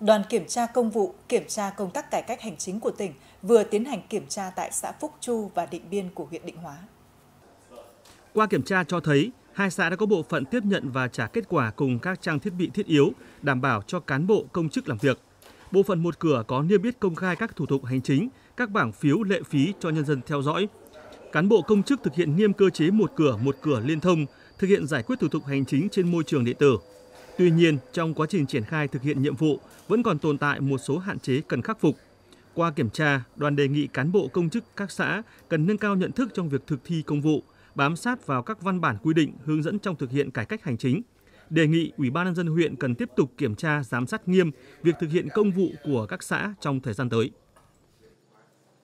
đoàn kiểm tra công vụ, kiểm tra công tác cải cách hành chính của tỉnh vừa tiến hành kiểm tra tại xã Phúc Chu và Định Biên của huyện Định Hóa. Qua kiểm tra cho thấy, hai xã đã có bộ phận tiếp nhận và trả kết quả cùng các trang thiết bị thiết yếu đảm bảo cho cán bộ công chức làm việc. Bộ phận một cửa có niêm yết công khai các thủ tục hành chính, các bảng phiếu lệ phí cho nhân dân theo dõi. Cán bộ công chức thực hiện nghiêm cơ chế một cửa một cửa liên thông, thực hiện giải quyết thủ tục hành chính trên môi trường điện tử. Tuy nhiên, trong quá trình triển khai thực hiện nhiệm vụ vẫn còn tồn tại một số hạn chế cần khắc phục. Qua kiểm tra, đoàn đề nghị cán bộ công chức các xã cần nâng cao nhận thức trong việc thực thi công vụ, bám sát vào các văn bản quy định hướng dẫn trong thực hiện cải cách hành chính. Đề nghị Ủy ban nhân dân huyện cần tiếp tục kiểm tra giám sát nghiêm việc thực hiện công vụ của các xã trong thời gian tới.